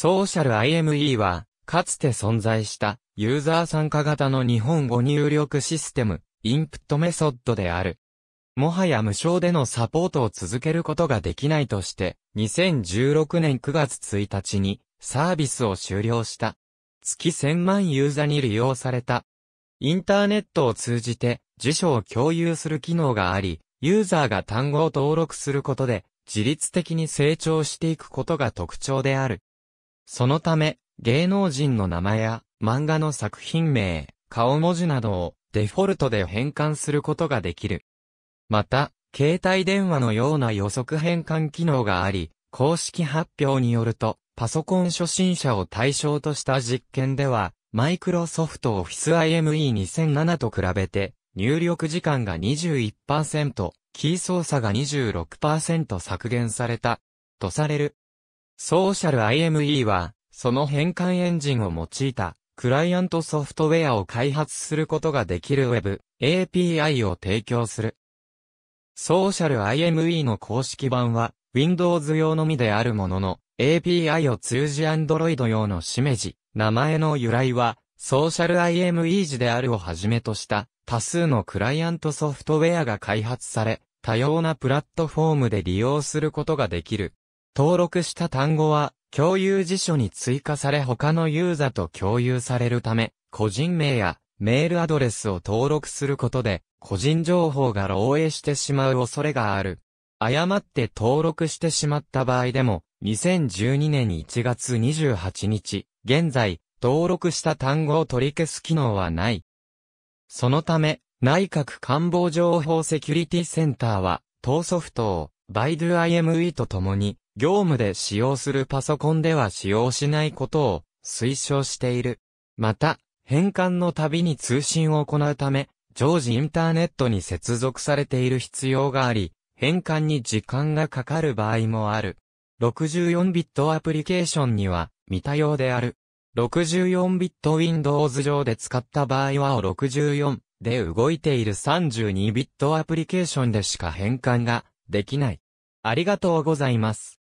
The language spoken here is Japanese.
ソーシャル IME は、かつて存在した、ユーザー参加型の日本語入力システム、インプットメソッドである。もはや無償でのサポートを続けることができないとして、2016年9月1日に、サービスを終了した。月1000万ユーザーに利用された。インターネットを通じて、辞書を共有する機能があり、ユーザーが単語を登録することで、自律的に成長していくことが特徴である。そのため、芸能人の名前や漫画の作品名、顔文字などをデフォルトで変換することができる。また、携帯電話のような予測変換機能があり、公式発表によると、パソコン初心者を対象とした実験では、マイクロソフトオフィス IME2007 と比べて、入力時間が21%、キー操作が26%削減された、とされるソーシャル IME は、その変換エンジンを用いた、クライアントソフトウェアを開発することができる Web、API を提供する。ソーシャル IME の公式版は、Windows 用のみであるものの、API を通じ Android 用のしめじ、名前の由来は、ソーシャル IME 時であるをはじめとした、多数のクライアントソフトウェアが開発され、多様なプラットフォームで利用することができる、登録した単語は、共有辞書に追加され他のユーザと共有されるため、個人名やメールアドレスを登録することで、個人情報が漏洩してしまう恐れがある。誤って登録してしまった場合でも、2012年1月28日、現在、登録した単語を取り消す機能はない。そのため、内閣官房情報セキュリティセンターは、当ソフトを、バイドゥ IME と共に、業務で使用するパソコンでは使用しないことを推奨している。また、変換のたびに通信を行うため、常時インターネットに接続されている必要があり、変換に時間がかかる場合もある。64ビットアプリケーションには、未多うである。64ビット Windows 上で使った場合は O64 で動いている32ビットアプリケーションでしか変換ができない。ありがとうございます。